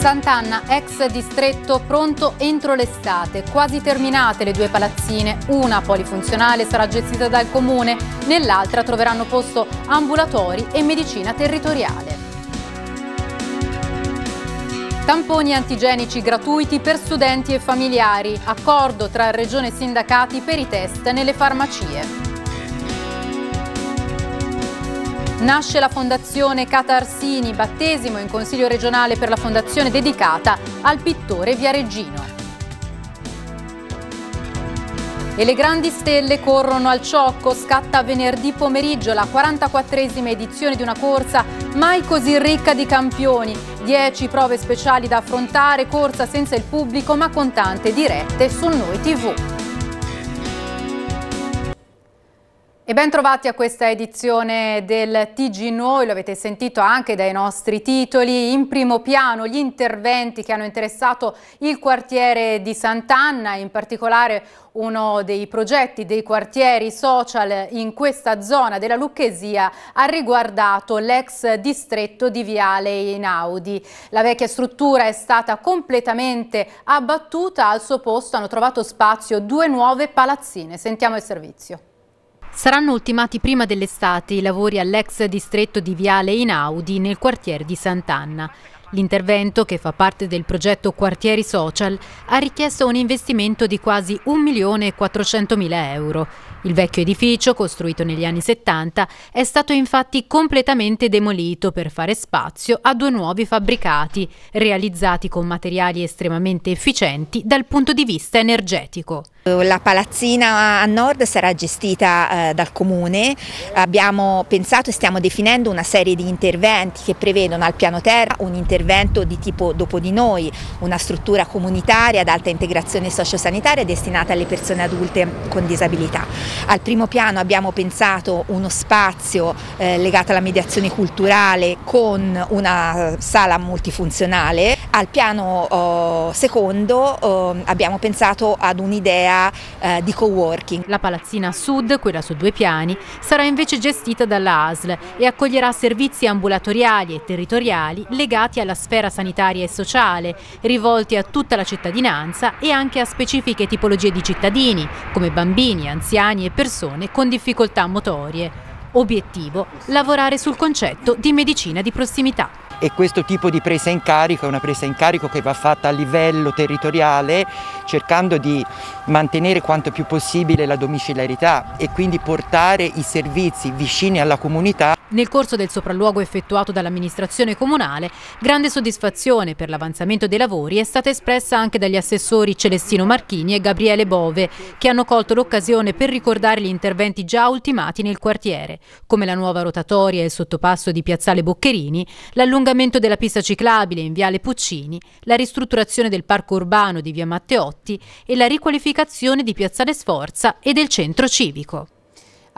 Sant'Anna, ex distretto, pronto entro l'estate. Quasi terminate le due palazzine, una polifunzionale sarà gestita dal comune, nell'altra troveranno posto ambulatori e medicina territoriale. Tamponi antigenici gratuiti per studenti e familiari, accordo tra regione e sindacati per i test nelle farmacie. Nasce la Fondazione Catarsini, battesimo in Consiglio regionale per la Fondazione dedicata al pittore Viareggino. E le grandi stelle corrono al ciocco, scatta venerdì pomeriggio la 44esima edizione di una corsa mai così ricca di campioni. 10 prove speciali da affrontare, corsa senza il pubblico ma con tante dirette su Noi TV. E ben a questa edizione del TG Noi, lo avete sentito anche dai nostri titoli, in primo piano gli interventi che hanno interessato il quartiere di Sant'Anna, in particolare uno dei progetti dei quartieri social in questa zona della Lucchesia ha riguardato l'ex distretto di Viale Inaudi. La vecchia struttura è stata completamente abbattuta, al suo posto hanno trovato spazio due nuove palazzine. Sentiamo il servizio. Saranno ultimati prima dell'estate i lavori all'ex distretto di Viale Inaudi nel quartiere di Sant'Anna. L'intervento, che fa parte del progetto Quartieri Social, ha richiesto un investimento di quasi 1.400.000 euro. Il vecchio edificio, costruito negli anni 70, è stato infatti completamente demolito per fare spazio a due nuovi fabbricati, realizzati con materiali estremamente efficienti dal punto di vista energetico. La palazzina a nord sarà gestita eh, dal comune, abbiamo pensato e stiamo definendo una serie di interventi che prevedono al piano terra un intervento intervento di tipo Dopo di noi, una struttura comunitaria ad alta integrazione sociosanitaria destinata alle persone adulte con disabilità. Al primo piano abbiamo pensato uno spazio eh, legato alla mediazione culturale con una sala multifunzionale, al piano eh, secondo eh, abbiamo pensato ad un'idea eh, di co-working. La palazzina sud, quella su due piani, sarà invece gestita dalla ASL e accoglierà servizi ambulatoriali e territoriali legati alla della sfera sanitaria e sociale, rivolti a tutta la cittadinanza e anche a specifiche tipologie di cittadini, come bambini, anziani e persone con difficoltà motorie. Obiettivo, lavorare sul concetto di medicina di prossimità e questo tipo di presa in carico è una presa in carico che va fatta a livello territoriale cercando di mantenere quanto più possibile la domiciliarità e quindi portare i servizi vicini alla comunità. Nel corso del sopralluogo effettuato dall'amministrazione comunale, grande soddisfazione per l'avanzamento dei lavori è stata espressa anche dagli assessori Celestino Marchini e Gabriele Bove, che hanno colto l'occasione per ricordare gli interventi già ultimati nel quartiere, come la nuova rotatoria e il sottopasso di Piazzale Boccherini, l'allungamento L'ammodamento della pista ciclabile in Viale Puccini, la ristrutturazione del parco urbano di Via Matteotti e la riqualificazione di Piazzale Sforza e del centro civico.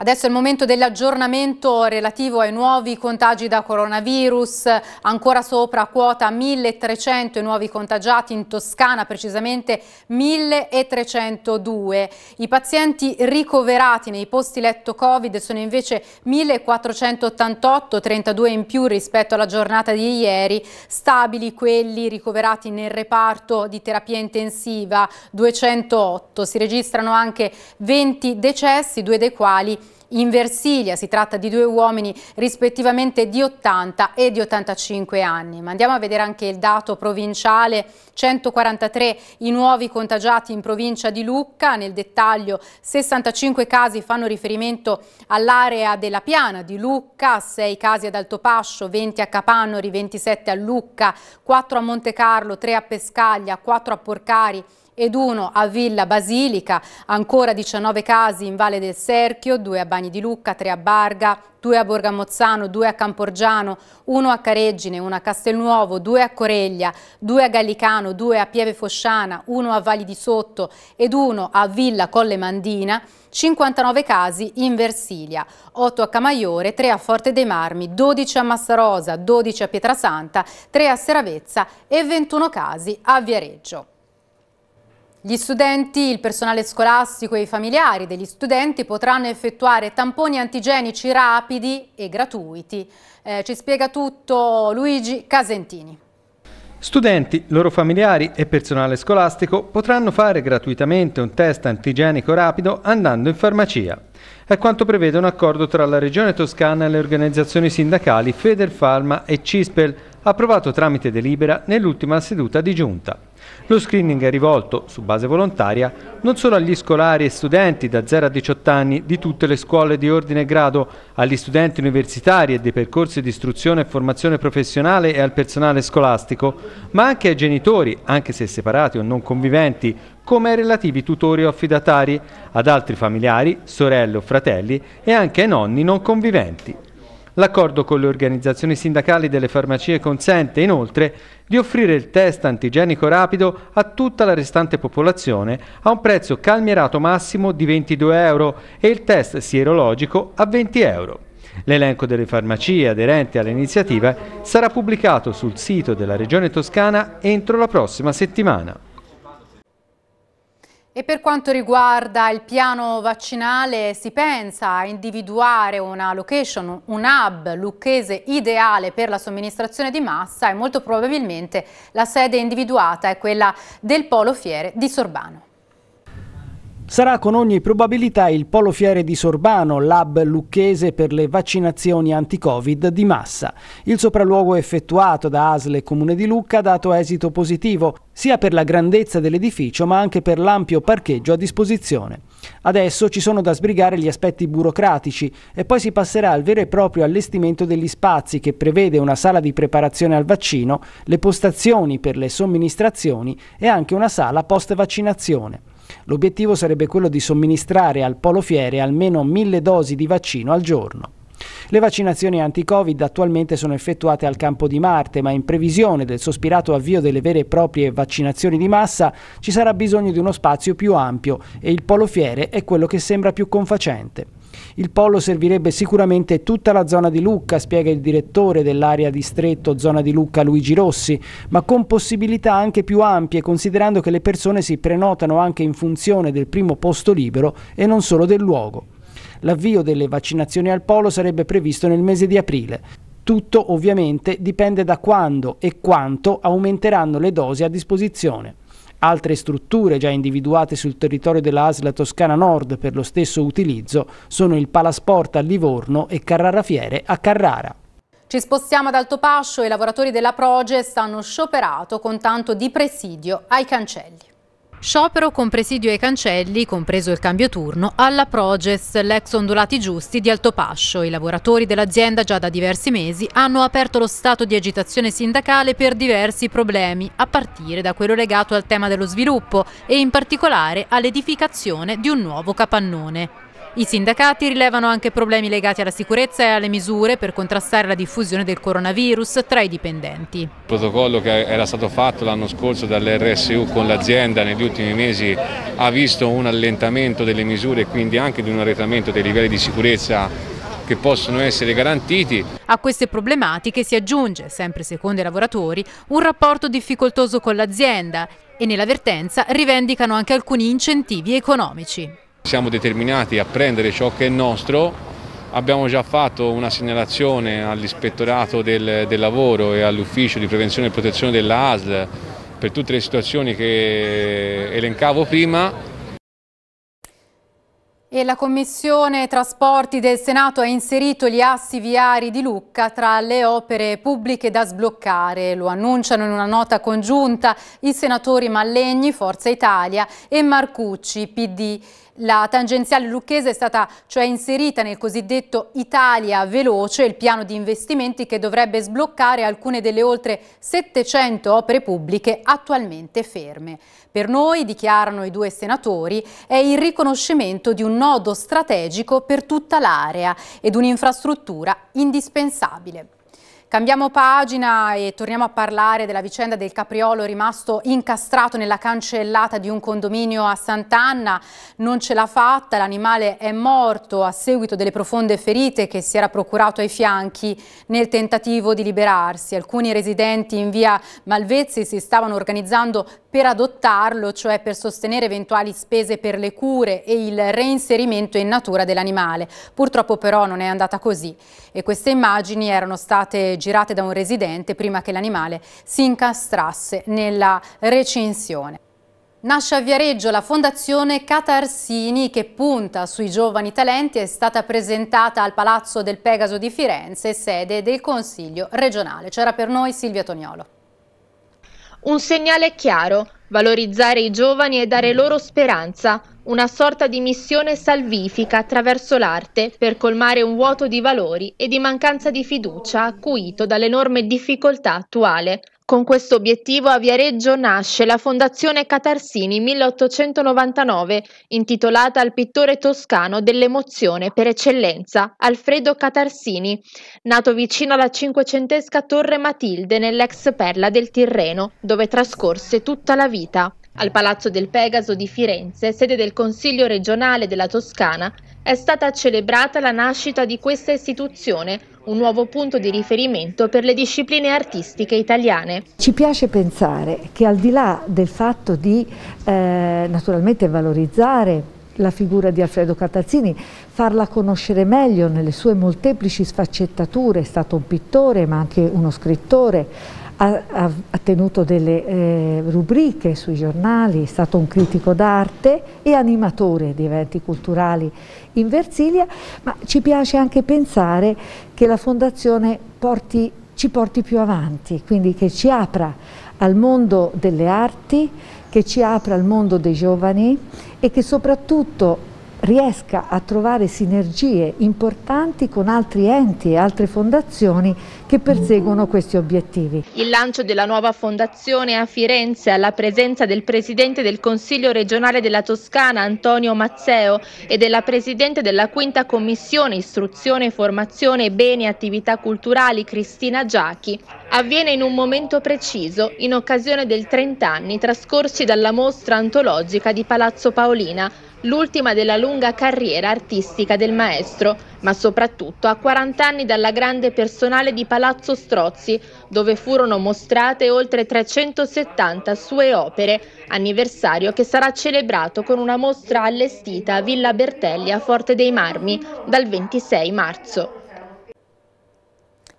Adesso è il momento dell'aggiornamento relativo ai nuovi contagi da coronavirus, ancora sopra quota 1300 i nuovi contagiati in Toscana, precisamente 1302. I pazienti ricoverati nei posti letto Covid sono invece 1488, 32 in più rispetto alla giornata di ieri, stabili quelli ricoverati nel reparto di terapia intensiva 208. Si registrano anche 20 decessi, due dei quali in Versilia. Si tratta di due uomini rispettivamente di 80 e di 85 anni. Ma andiamo a vedere anche il dato provinciale, 143 i nuovi contagiati in provincia di Lucca, nel dettaglio 65 casi fanno riferimento all'area della Piana di Lucca, 6 casi ad Altopascio, 20 a Capannori, 27 a Lucca, 4 a Monte Carlo, 3 a Pescaglia, 4 a Porcari, ed uno a Villa Basilica, ancora 19 casi in Valle del Serchio, 2 a Bagnaia Castagni di Lucca, tre a Barga, due a Borgamozzano, due a Camporgiano, uno a Careggine, uno a Castelnuovo, due a Coreglia, due a Gallicano, due a Pieve Fosciana, uno a Vali di Sotto ed uno a Villa Colle Mandina, 59 casi in Versilia, 8 a Camaiore, 3 a Forte dei Marmi, 12 a Massarosa, 12 a Pietrasanta, 3 a Seravezza e 21 casi a Viareggio. Gli studenti, il personale scolastico e i familiari degli studenti potranno effettuare tamponi antigenici rapidi e gratuiti. Eh, ci spiega tutto Luigi Casentini. Studenti, loro familiari e personale scolastico potranno fare gratuitamente un test antigenico rapido andando in farmacia. È quanto prevede un accordo tra la Regione Toscana e le organizzazioni sindacali Federpharma e Cispel, approvato tramite delibera nell'ultima seduta di giunta. Lo screening è rivolto, su base volontaria, non solo agli scolari e studenti da 0 a 18 anni di tutte le scuole di ordine e grado, agli studenti universitari e dei percorsi di istruzione e formazione professionale e al personale scolastico, ma anche ai genitori, anche se separati o non conviventi, come ai relativi tutori o affidatari, ad altri familiari, sorelle o fratelli e anche ai nonni non conviventi. L'accordo con le organizzazioni sindacali delle farmacie consente inoltre di offrire il test antigenico rapido a tutta la restante popolazione a un prezzo calmierato massimo di 22 euro e il test sierologico a 20 euro. L'elenco delle farmacie aderenti all'iniziativa sarà pubblicato sul sito della Regione Toscana entro la prossima settimana. E per quanto riguarda il piano vaccinale si pensa a individuare una location, un hub lucchese ideale per la somministrazione di massa e molto probabilmente la sede individuata è quella del Polo Fiere di Sorbano. Sarà con ogni probabilità il polo fiere di Sorbano, lab lucchese per le vaccinazioni anti-Covid di massa. Il sopralluogo effettuato da Asle e Comune di Lucca ha dato esito positivo, sia per la grandezza dell'edificio ma anche per l'ampio parcheggio a disposizione. Adesso ci sono da sbrigare gli aspetti burocratici e poi si passerà al vero e proprio allestimento degli spazi che prevede una sala di preparazione al vaccino, le postazioni per le somministrazioni e anche una sala post-vaccinazione. L'obiettivo sarebbe quello di somministrare al polo fiere almeno mille dosi di vaccino al giorno. Le vaccinazioni anti-Covid attualmente sono effettuate al campo di Marte, ma in previsione del sospirato avvio delle vere e proprie vaccinazioni di massa ci sarà bisogno di uno spazio più ampio e il polo fiere è quello che sembra più confacente. Il pollo servirebbe sicuramente tutta la zona di Lucca, spiega il direttore dell'area distretto zona di Lucca Luigi Rossi, ma con possibilità anche più ampie considerando che le persone si prenotano anche in funzione del primo posto libero e non solo del luogo. L'avvio delle vaccinazioni al polo sarebbe previsto nel mese di aprile. Tutto ovviamente dipende da quando e quanto aumenteranno le dosi a disposizione. Altre strutture già individuate sul territorio della ASL Toscana Nord per lo stesso utilizzo sono il Palasport a Livorno e Carrara Fiere a Carrara. Ci spostiamo ad Altopascio e i lavoratori della Proge stanno scioperato con tanto di presidio ai cancelli. Sciopero con presidio ai cancelli, compreso il cambio turno, alla Proges, l'ex Ondulati Giusti di Altopascio. I lavoratori dell'azienda già da diversi mesi hanno aperto lo stato di agitazione sindacale per diversi problemi, a partire da quello legato al tema dello sviluppo e in particolare all'edificazione di un nuovo capannone. I sindacati rilevano anche problemi legati alla sicurezza e alle misure per contrastare la diffusione del coronavirus tra i dipendenti. Il protocollo che era stato fatto l'anno scorso dall'RSU con l'azienda negli ultimi mesi ha visto un allentamento delle misure e quindi anche di un arretramento dei livelli di sicurezza che possono essere garantiti. A queste problematiche si aggiunge, sempre secondo i lavoratori, un rapporto difficoltoso con l'azienda e nell'avvertenza rivendicano anche alcuni incentivi economici. Siamo determinati a prendere ciò che è nostro, abbiamo già fatto una segnalazione all'ispettorato del, del lavoro e all'ufficio di prevenzione e protezione della ASL per tutte le situazioni che elencavo prima e la Commissione Trasporti del Senato ha inserito gli assi viari di Lucca tra le opere pubbliche da sbloccare. Lo annunciano in una nota congiunta i senatori Mallegni, Forza Italia e Marcucci, PD. La tangenziale lucchese è stata cioè inserita nel cosiddetto Italia Veloce, il piano di investimenti che dovrebbe sbloccare alcune delle oltre 700 opere pubbliche attualmente ferme. Per noi, dichiarano i due senatori, è il riconoscimento di un nodo strategico per tutta l'area ed un'infrastruttura indispensabile. Cambiamo pagina e torniamo a parlare della vicenda del capriolo rimasto incastrato nella cancellata di un condominio a Sant'Anna. Non ce l'ha fatta, l'animale è morto a seguito delle profonde ferite che si era procurato ai fianchi nel tentativo di liberarsi. Alcuni residenti in via Malvezzi si stavano organizzando per adottarlo, cioè per sostenere eventuali spese per le cure e il reinserimento in natura dell'animale. Purtroppo però non è andata così e queste immagini erano state girate da un residente prima che l'animale si incastrasse nella recinzione. Nasce a Viareggio la fondazione Catarsini che punta sui giovani talenti è stata presentata al Palazzo del Pegaso di Firenze, sede del Consiglio regionale. C'era per noi Silvia Toniolo. Un segnale chiaro, valorizzare i giovani e dare loro speranza, una sorta di missione salvifica attraverso l'arte per colmare un vuoto di valori e di mancanza di fiducia acuito dall'enorme difficoltà attuale. Con questo obiettivo a Viareggio nasce la Fondazione Catarsini 1899, intitolata al pittore toscano dell'emozione per eccellenza, Alfredo Catarsini, nato vicino alla cinquecentesca Torre Matilde nell'ex perla del Tirreno, dove trascorse tutta la vita. Al Palazzo del Pegaso di Firenze, sede del Consiglio regionale della Toscana, è stata celebrata la nascita di questa istituzione un nuovo punto di riferimento per le discipline artistiche italiane. Ci piace pensare che al di là del fatto di eh, naturalmente valorizzare la figura di Alfredo Catazzini, farla conoscere meglio nelle sue molteplici sfaccettature, è stato un pittore ma anche uno scrittore, ha, ha, ha tenuto delle eh, rubriche sui giornali, è stato un critico d'arte e animatore di eventi culturali in Versilia, ma ci piace anche pensare che la Fondazione porti, ci porti più avanti, quindi che ci apra al mondo delle arti, che ci apra al mondo dei giovani e che soprattutto riesca a trovare sinergie importanti con altri enti e altre fondazioni che perseguono questi obiettivi. Il lancio della nuova fondazione a Firenze alla presenza del Presidente del Consiglio regionale della Toscana Antonio Mazzeo e della Presidente della Quinta Commissione Istruzione, Formazione, Beni e Attività Culturali Cristina Giachi avviene in un momento preciso in occasione del 30 anni trascorsi dalla mostra antologica di Palazzo Paolina l'ultima della lunga carriera artistica del maestro, ma soprattutto a 40 anni dalla grande personale di Palazzo Strozzi, dove furono mostrate oltre 370 sue opere, anniversario che sarà celebrato con una mostra allestita a Villa Bertelli a Forte dei Marmi dal 26 marzo.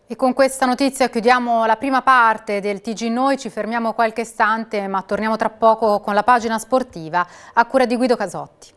E con questa notizia chiudiamo la prima parte del TG Noi, ci fermiamo qualche istante ma torniamo tra poco con la pagina sportiva a cura di Guido Casotti.